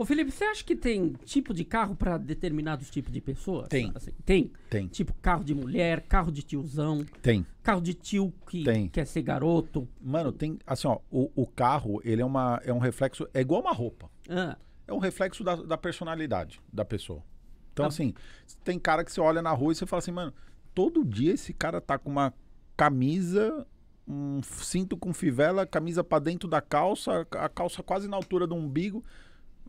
Ô Felipe, você acha que tem tipo de carro para determinados tipos de pessoas? Tem. Assim, tem? Tem. Tipo carro de mulher, carro de tiozão. Tem. Carro de tio que tem. quer ser garoto. Mano, tem. Assim, ó, o, o carro, ele é, uma, é um reflexo. É igual uma roupa. Ah. É um reflexo da, da personalidade da pessoa. Então, ah. assim, tem cara que você olha na rua e você fala assim, mano, todo dia esse cara tá com uma camisa um cinto com fivela, camisa para dentro da calça, a calça quase na altura do umbigo.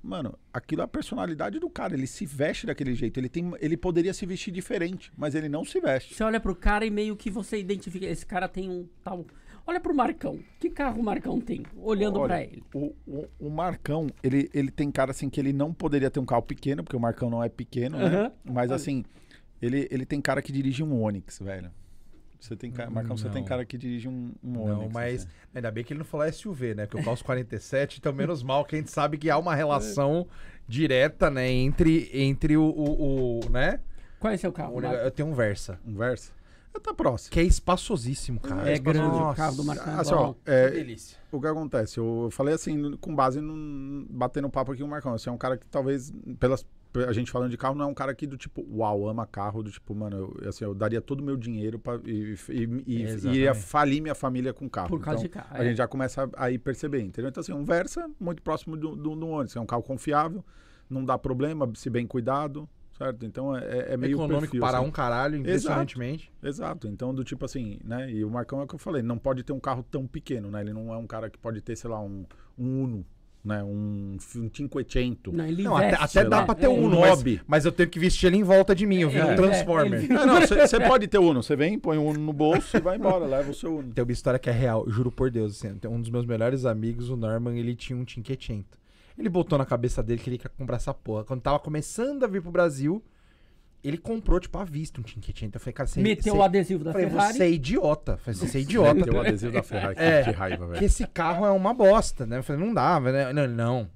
Mano, aquilo é a personalidade do cara. Ele se veste daquele jeito. Ele, tem, ele poderia se vestir diferente, mas ele não se veste. Você olha pro cara e meio que você identifica. Esse cara tem um tal. Olha pro Marcão. Que carro o Marcão tem? Olhando para pra ele. O, o, o, Marcão, ele, ele tem cara assim que ele não poderia ter um carro pequeno, porque o Marcão não é pequeno, né? Mas assim, ele, ele tem cara que dirige um Onix, velho. Você tem cara, Marcão, não. você tem cara que dirige um, um Não, mas assim. ainda bem que ele não falou SUV, né? Porque o Caos 47, então menos mal que a gente sabe que há uma relação direta, né? Entre, entre o, o, o né? Qual é seu carro? O, eu tenho um Versa. Um Versa? Tá próximo. Que é espaçosíssimo, cara. É, é grande o carro do Marcão. É assim, ó, é, que delícia. O que acontece? Eu falei assim, com base no batendo papo aqui com o Marcão. Você assim, é um cara que talvez, pelas a gente falando de carro, não é um cara que do tipo, uau, ama carro, do tipo, mano, eu, assim, eu daria todo o meu dinheiro pra, e, e, e iria falir minha família com carro. Por causa então, de carro. A é. gente já começa a, a perceber, entendeu? Então, assim, um Versa muito próximo do, do, do ônibus. É um carro confiável, não dá problema, se bem cuidado, certo? Então é, é, é meio econômico perfil, para assim. um caralho, impressionantemente. Exato, exato, Então do tipo assim, né? E o Marcão é o que eu falei, não pode ter um carro tão pequeno, né? Ele não é um cara que pode ter, sei lá, um, um Uno, né? Um, um Cinquecento. Não, não até, até dá né? pra ter é, um Uno, mas, mas, eu tenho que vestir ele em volta de mim, eu vi é, um é. Transformer. É, não, não, você pode ter Uno. Você vem, põe o Uno no bolso e vai embora, leva o seu Uno. Tem uma história que é real, juro por Deus. Assim, um dos meus melhores amigos, o Norman, ele tinha um Cinquecento. Ele botou na cabeça dele que ele queria comprar essa porra. Quando tava começando a vir pro Brasil, ele comprou, tipo, à vista um tinquetinha. Então eu falei, cara, você... Meteu você, o adesivo da falei, Ferrari. Você é idiota. falei, você é idiota. Meteu o adesivo da Ferrari, é, que raiva, velho. Que esse carro é uma bosta, né? Eu falei, não dá, velho. Né? Não, não.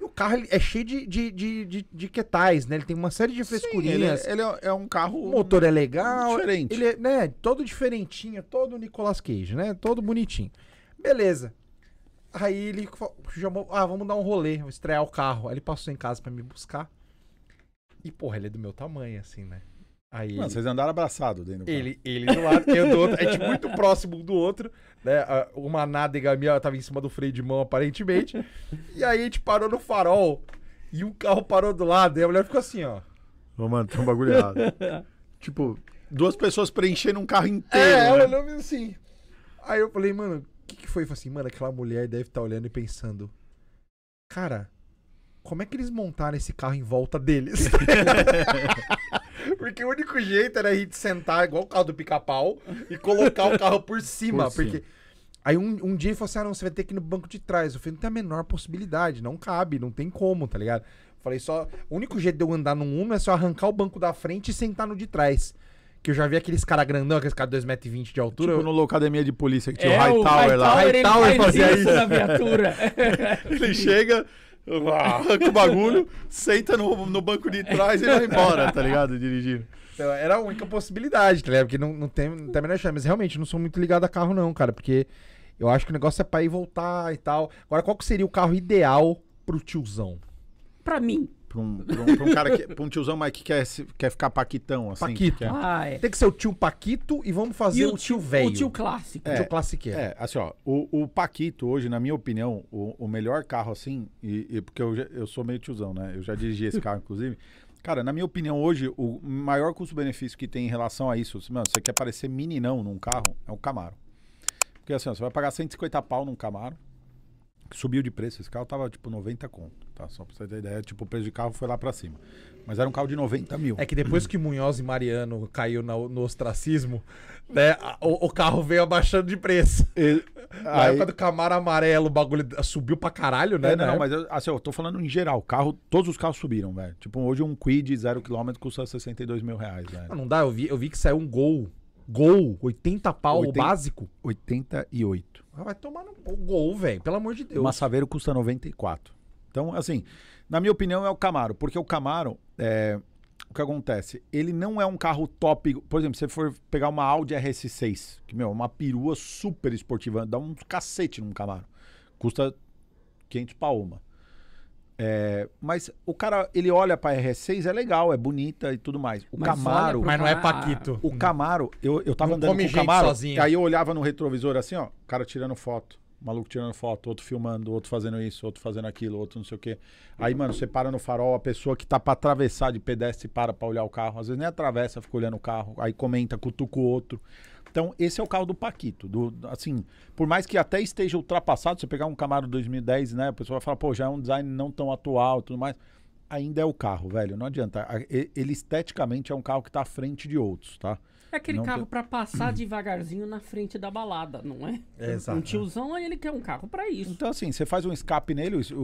E o carro é cheio de, de, de, de, de quetais, né? Ele tem uma série de frescurinhas. Sim, ele, é, ele é, é um carro... O motor é legal. Diferente. Ele é, né, todo diferentinho, todo Nicolas Cage, né? Todo bonitinho. Beleza. Aí ele chamou, ah, vamos dar um rolê, estrear o carro. Aí ele passou em casa para me buscar. E, porra, ele é do meu tamanho, assim, né? Aí Mano, ele... vocês andaram abraçado dentro do ele, ele de um lado, eu do outro. A gente muito próximo um do outro. Né? Uma nádega minha tava em cima do freio de mão, aparentemente. E aí a gente parou no farol. E um carro parou do lado. E a mulher ficou assim, ó. Ô, mano, tem um bagulho errado. tipo, duas pessoas preenchendo um carro é, inteiro. É, né? ela assim. Aí eu falei, mano, o que, que foi? Eu falei assim, mano, aquela mulher deve estar tá olhando e pensando. Cara, como é que eles montaram esse carro em volta deles? porque o único jeito era a gente sentar igual o carro do pica-pau e colocar o carro por cima. Por porque. Aí um, um dia ele falou assim: ah, não, você vai ter que ir no banco de trás. Eu falei, não tem a menor possibilidade, não cabe, não tem como, tá ligado? falei, só. O único jeito de eu andar num Uno é só arrancar o banco da frente e sentar no de trás. Que eu já vi aqueles caras grandão, aqueles caras 2,20m de altura. Tipo eu... no academia de Polícia que tinha é, o Hightower tower lá. Hightower high fazia isso. Na viatura. ele chega, arranca o bagulho, senta no, no banco de trás e vai embora, tá ligado? Dirigindo. Então, era a única possibilidade, tá ligado? Porque não, não tem, não tem a menor chance. Mas realmente, não sou muito ligado a carro, não, cara. Porque eu acho que o negócio é pra ir e voltar e tal. Agora, qual que seria o carro ideal pro tiozão? Pra mim pra um, pra um, pra um cara que, pra um tiozão, mas que quer, se- quer ficar paquitão, assim. Paquito. Que quer- Ah, é. Tem que ser o tio Paquito e vamos fazer o, tio velho. O tio clássico. É. tio clássico É, assim, ó, o, o Paquito hoje, na minha opinião, o, o melhor carro, assim, e, e porque eu, eu sou meio tiozão, né? Eu já dirigi esse carro, inclusive. Cara, na minha opinião, hoje, o maior custo-benefício que tem em relação a isso, assim, mano, você quer parecer meninão num carro, é o Camaro. Porque assim, ó, você vai pagar 150 pau num Camaro, Subiu de preço, esse carro tava tipo 90 conto, tá? Só pra você ter ideia, tipo, o preço de carro foi lá para cima. Mas era um carro de 90 mil. É que depois que Munhoz e Mariano caiu no ostracismo, né, o, o, carro veio abaixando de preço. E, na aí... época do Camaro amarelo, o bagulho subiu pra caralho, né? É, não, mas eu, assim, eu tô falando em geral, carro, todos os carros subiram, velho. Tipo, hoje um Quid zero quilômetro custa 62 mil reais, velho. Não, ah, não dá, eu vi, eu vi que saiu um Gol Gol, 80 pau, Oitenta, básico. 88. Ah, vai tomar no gol, velho, pelo amor de Deus. O Massaveiro custa 94. Então, assim, na minha opinião é o Camaro, porque o Camaro, é, o que acontece? Ele não é um carro top, por exemplo, se você for pegar uma Audi RS6, que, meu, é uma perua super esportiva, dá um cacete num Camaro. Custa 500 pau uma. É, mas o cara, ele olha pra R 6 é legal, é bonita e tudo mais. O mas Camaro. Mas não é Paquito. O Camaro, eu, eu tava não andando com o Camaro. Sozinho. Aí eu olhava no retrovisor assim, ó, cara tirando foto. Maluco tirando foto, outro filmando, outro fazendo isso, outro fazendo aquilo, outro não sei o quê. Aí, mano, você para no farol, a pessoa que tá pra atravessar de pedestre para pra olhar o carro. Às vezes nem atravessa, fica olhando o carro. Aí comenta, cutuca o outro. Então, esse é o carro do Paquito. Do, assim, por mais que até esteja ultrapassado, você pegar um Camaro 2010, né? A pessoa vai falar, pô, já é um design não tão atual tudo mais. Ainda é o carro, velho. Não adianta. Ele esteticamente é um carro que está à frente de outros, tá? É aquele não carro tem... para passar devagarzinho na frente da balada, não é? é exato. Um tiozão, ele quer um carro para isso. Então, assim, você faz um escape nele, o,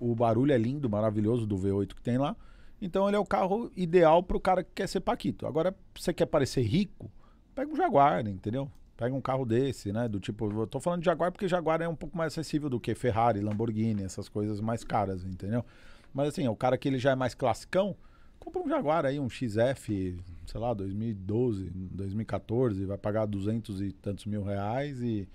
o, o barulho é lindo, maravilhoso do V8 que tem lá. Então, ele é o carro ideal para o cara que quer ser Paquito. Agora, você quer parecer rico, pega um Jaguar, entendeu? Pega um carro desse, né? Do tipo, eu tô falando de Jaguar porque Jaguar é um pouco mais acessível do que Ferrari, Lamborghini, essas coisas mais caras, entendeu? Mas assim, o cara que ele já é mais classicão, compra um Jaguar aí, um XF, sei lá, 2012, 2014, vai pagar duzentos e tantos mil reais e,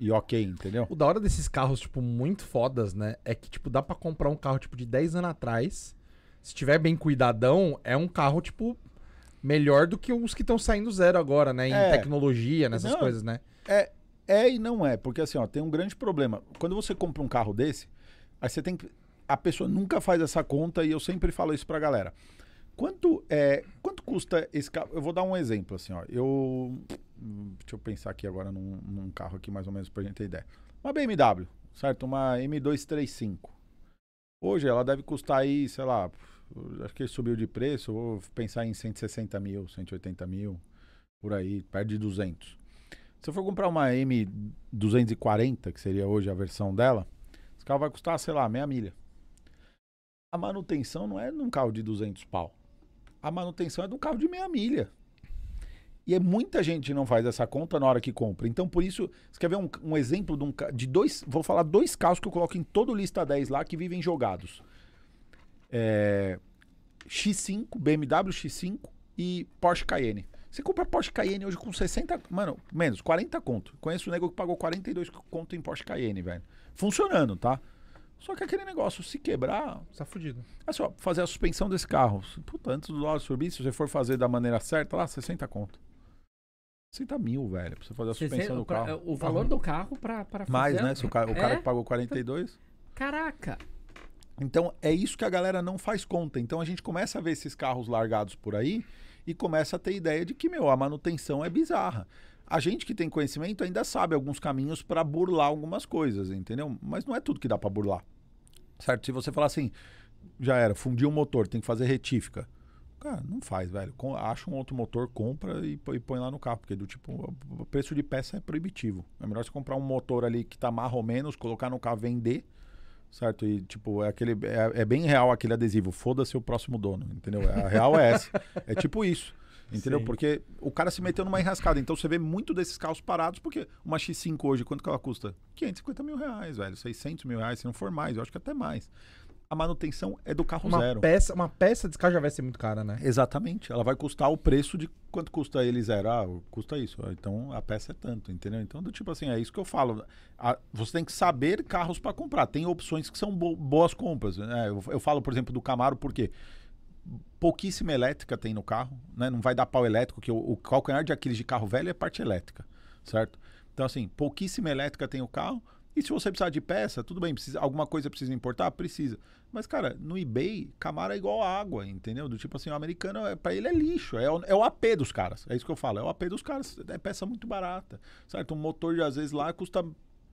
e ok, entendeu? O da hora desses carros, tipo, muito fodas, né? É que, tipo, dá para comprar um carro, tipo, de 10 anos atrás. Se tiver bem cuidadão, é um carro, tipo, melhor do que os que estão saindo zero agora, né? Em é. tecnologia, nessas não, coisas, né? É, é e não é, porque assim, ó, tem um grande problema. Quando você compra um carro desse, aí você tem que. A pessoa nunca faz essa conta e eu sempre falo isso pra galera. Quanto é, quanto custa esse carro? Eu vou dar um exemplo assim, ó. Eu deixa eu pensar aqui agora num, num carro aqui mais ou menos pra gente ter ideia. Uma BMW, certo? Uma M235. Hoje ela deve custar aí, sei lá, acho que subiu de preço, vou pensar em 160 mil, 180 mil, por aí, perto de 200. Se eu for comprar uma M240, que seria hoje a versão dela, esse carro vai custar, sei lá, meia milha. A manutenção não é num carro de 200 pau. A manutenção é de um carro de meia milha. E é muita gente não faz essa conta na hora que compra. Então, por isso, você quer ver um, um exemplo de, um, de dois. Vou falar dois carros que eu coloco em todo lista 10 lá que vivem jogados é, X5, BMW X5 e Porsche Cayenne. Você compra Porsche Cayenne hoje com 60, mano, menos, 40 conto. Conheço um nego que pagou 42 conto em Porsche Cayenne, velho. Funcionando, tá? Só que aquele negócio, se quebrar. Tá fudido. É só fazer a suspensão desse carro. Puta, antes do dólar subir, se você for fazer da maneira certa, lá, 60 conto. 60 mil, velho, pra você fazer a suspensão 60, do carro. É, o valor do carro pra, pra fazer. Mais, né? Se o, cara o é? cara que pagou 42. Caraca! Então é isso que a galera não faz conta. Então a gente começa a ver esses carros largados por aí e começa a ter ideia de que, meu, a manutenção é bizarra. A gente que tem conhecimento ainda sabe alguns caminhos para burlar algumas coisas, entendeu? Mas não é tudo que dá para burlar. Certo? Se você falar assim, já era, fundiu o motor, tem que fazer retífica. Cara, não faz, velho. Com, acha um outro motor, compra e, e, põe lá no carro, porque do tipo, o preço de peça é proibitivo. É melhor você comprar um motor ali que tá mais ou menos, colocar no carro, vender certo? E, tipo, é, aquele, é, é bem real aquele adesivo, foda-se o próximo dono, entendeu? É, a real é essa. é tipo isso, entendeu? Sim. Porque o cara se meteu numa enrascada. Então, você vê muito desses carros parados, porque uma X5 hoje, quanto que ela custa? 550 mil reais, velho. 600 mil reais, se não for mais, eu acho que até mais a manutenção é do carro uma zero. Peça, uma peça de já vai ser muito cara, né? Exatamente. Ela vai custar o preço de quanto custa ele zero. Ah, custa isso. Ah, então a peça é tanto, entendeu? Então, do tipo assim, é isso que eu falo. A, você tem que saber carros para comprar. Tem opções que são bo boas compras. Né? Eu, eu, falo, por exemplo, do Camaro, porque pouquíssima elétrica tem no carro, né? Não vai dar pau elétrico, que o, o calcanhar de aqueles de carro velho é parte elétrica, certo? Então, assim, pouquíssima elétrica tem o carro e se você precisar de peça, tudo bem, precisa, alguma coisa precisa importar? Precisa. Mas, cara, no eBay, camara é igual água, entendeu? Do tipo assim, o americano, é, para ele é lixo. É o, é o AP dos caras. É isso que eu falo. É o AP dos caras. É peça muito barata. Certo? Um motor, de, às vezes, lá custa,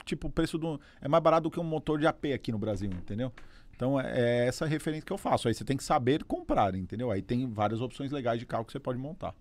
tipo, o preço do. É mais barato do que um motor de AP aqui no Brasil, entendeu? Então é, é essa referência que eu faço. Aí você tem que saber comprar, entendeu? Aí tem várias opções legais de carro que você pode montar.